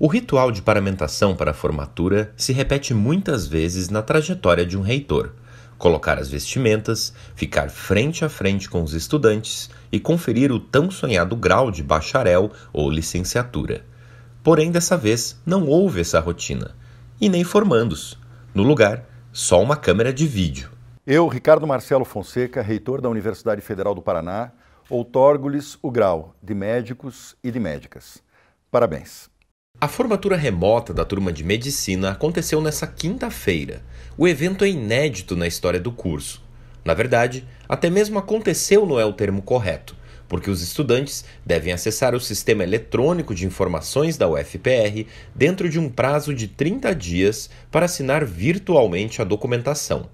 O ritual de paramentação para a formatura se repete muitas vezes na trajetória de um reitor. Colocar as vestimentas, ficar frente a frente com os estudantes e conferir o tão sonhado grau de bacharel ou licenciatura. Porém, dessa vez, não houve essa rotina. E nem formandos. No lugar, só uma câmera de vídeo. Eu, Ricardo Marcelo Fonseca, reitor da Universidade Federal do Paraná, outorgo-lhes o grau de médicos e de médicas. Parabéns. A formatura remota da turma de medicina aconteceu nessa quinta-feira. O evento é inédito na história do curso. Na verdade, até mesmo aconteceu não é o termo correto, porque os estudantes devem acessar o sistema eletrônico de informações da UFPR dentro de um prazo de 30 dias para assinar virtualmente a documentação.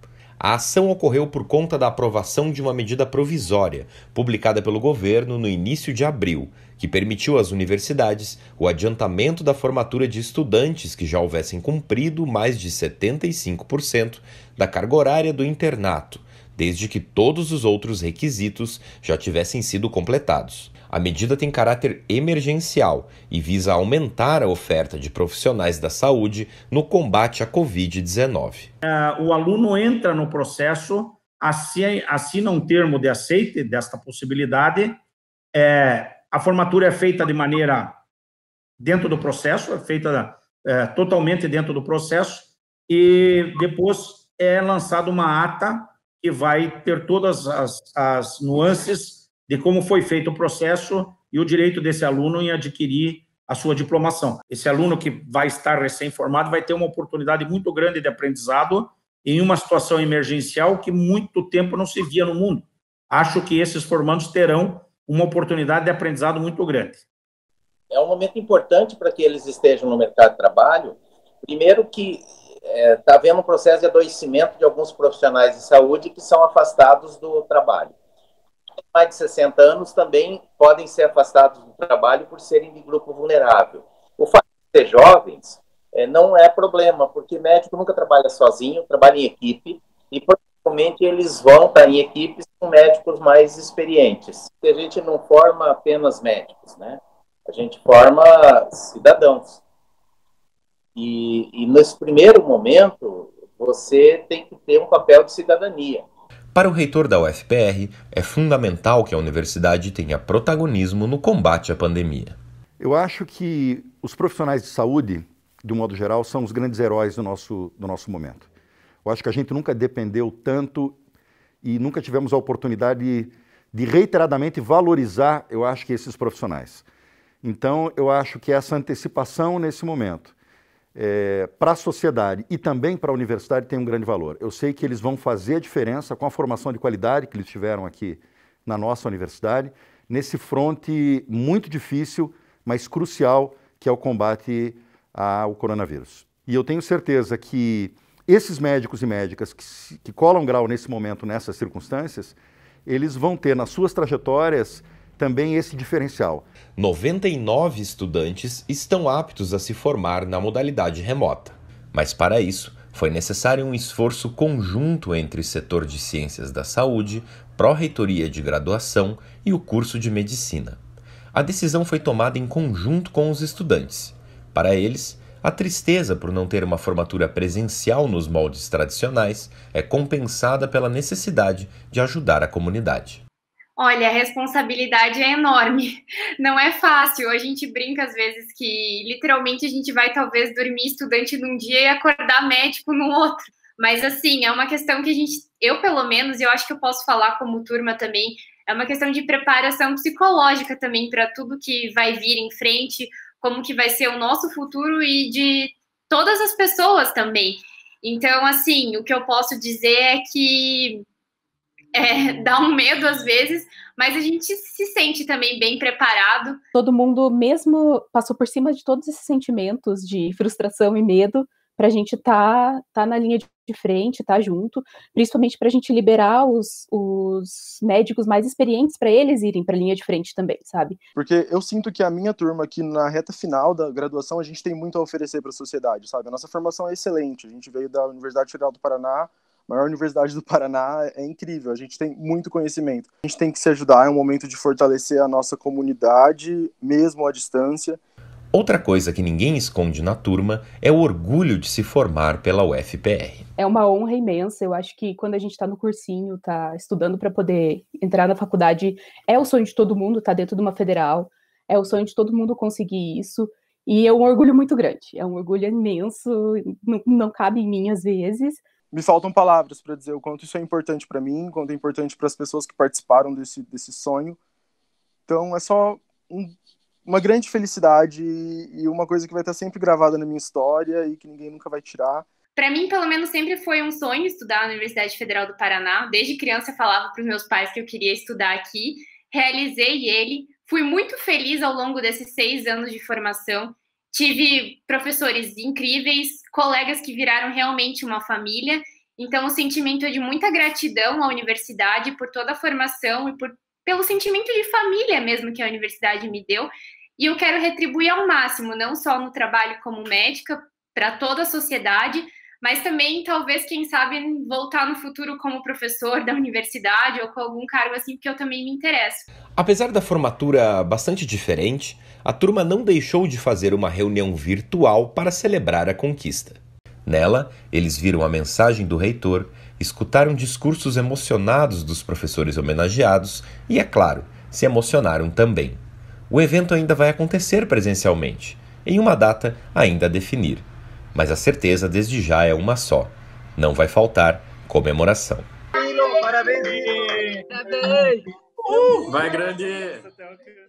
A ação ocorreu por conta da aprovação de uma medida provisória, publicada pelo governo no início de abril, que permitiu às universidades o adiantamento da formatura de estudantes que já houvessem cumprido mais de 75% da carga horária do internato desde que todos os outros requisitos já tivessem sido completados. A medida tem caráter emergencial e visa aumentar a oferta de profissionais da saúde no combate à Covid-19. É, o aluno entra no processo, assina um termo de aceite desta possibilidade. É, a formatura é feita de maneira dentro do processo, é feita é, totalmente dentro do processo, e depois é lançada uma ata que vai ter todas as, as nuances de como foi feito o processo e o direito desse aluno em adquirir a sua diplomação. Esse aluno que vai estar recém-formado vai ter uma oportunidade muito grande de aprendizado em uma situação emergencial que muito tempo não se via no mundo. Acho que esses formandos terão uma oportunidade de aprendizado muito grande. É um momento importante para que eles estejam no mercado de trabalho. Primeiro que está é, tá havendo um processo de adoecimento de alguns profissionais de saúde que são afastados do trabalho. Mais de 60 anos também podem ser afastados do trabalho por serem de grupo vulnerável. O fato de ser jovens é, não é problema, porque médico nunca trabalha sozinho, trabalha em equipe, e provavelmente eles vão estar em equipes com médicos mais experientes. A gente não forma apenas médicos, né? A gente forma cidadãos. E, e nesse primeiro momento, você tem que ter um papel de cidadania. Para o reitor da UFPR, é fundamental que a universidade tenha protagonismo no combate à pandemia. Eu acho que os profissionais de saúde, de um modo geral, são os grandes heróis do nosso, do nosso momento. Eu acho que a gente nunca dependeu tanto e nunca tivemos a oportunidade de, de reiteradamente valorizar, eu acho que, esses profissionais. Então, eu acho que essa antecipação nesse momento, é, para a sociedade e também para a universidade tem um grande valor. Eu sei que eles vão fazer a diferença com a formação de qualidade que eles tiveram aqui na nossa universidade, nesse fronte muito difícil, mas crucial, que é o combate ao coronavírus. E eu tenho certeza que esses médicos e médicas que, que colam grau nesse momento, nessas circunstâncias, eles vão ter nas suas trajetórias também esse diferencial. 99 estudantes estão aptos a se formar na modalidade remota. Mas para isso, foi necessário um esforço conjunto entre o setor de ciências da saúde, pró-reitoria de graduação e o curso de medicina. A decisão foi tomada em conjunto com os estudantes. Para eles, a tristeza por não ter uma formatura presencial nos moldes tradicionais é compensada pela necessidade de ajudar a comunidade. Olha, a responsabilidade é enorme. Não é fácil. A gente brinca às vezes que literalmente a gente vai talvez dormir estudante num dia e acordar médico no outro. Mas assim, é uma questão que a gente, eu pelo menos, eu acho que eu posso falar como turma também, é uma questão de preparação psicológica também para tudo que vai vir em frente, como que vai ser o nosso futuro e de todas as pessoas também. Então, assim, o que eu posso dizer é que é, dá um medo às vezes, mas a gente se sente também bem preparado. Todo mundo, mesmo, passou por cima de todos esses sentimentos de frustração e medo, para a gente tá, tá na linha de frente, tá junto, principalmente para a gente liberar os, os médicos mais experientes para eles irem para a linha de frente também, sabe? Porque eu sinto que a minha turma aqui na reta final da graduação, a gente tem muito a oferecer para a sociedade, sabe? A nossa formação é excelente, a gente veio da Universidade Federal do Paraná, maior universidade do Paraná, é incrível. A gente tem muito conhecimento. A gente tem que se ajudar, é um momento de fortalecer a nossa comunidade, mesmo à distância. Outra coisa que ninguém esconde na turma é o orgulho de se formar pela UFPR. É uma honra imensa. Eu acho que quando a gente está no cursinho, está estudando para poder entrar na faculdade, é o sonho de todo mundo estar tá dentro de uma federal. É o sonho de todo mundo conseguir isso. E é um orgulho muito grande. É um orgulho imenso. Não, não cabe em mim às vezes me faltam palavras para dizer o quanto isso é importante para mim, o quanto é importante para as pessoas que participaram desse, desse sonho. Então é só um, uma grande felicidade e uma coisa que vai estar sempre gravada na minha história e que ninguém nunca vai tirar. Para mim, pelo menos, sempre foi um sonho estudar na Universidade Federal do Paraná. Desde criança eu falava para os meus pais que eu queria estudar aqui. Realizei ele. Fui muito feliz ao longo desses seis anos de formação tive professores incríveis, colegas que viraram realmente uma família. Então, o sentimento é de muita gratidão à universidade por toda a formação e por, pelo sentimento de família mesmo que a universidade me deu. E eu quero retribuir ao máximo, não só no trabalho como médica, para toda a sociedade, mas também talvez, quem sabe, voltar no futuro como professor da universidade ou com algum cargo assim, porque eu também me interesso. Apesar da formatura bastante diferente, a turma não deixou de fazer uma reunião virtual para celebrar a conquista. Nela, eles viram a mensagem do reitor, escutaram discursos emocionados dos professores homenageados e, é claro, se emocionaram também. O evento ainda vai acontecer presencialmente, em uma data ainda a definir mas a certeza desde já é uma só: não vai faltar comemoração. Parabéns! Parabéns! Uh, vai, grande!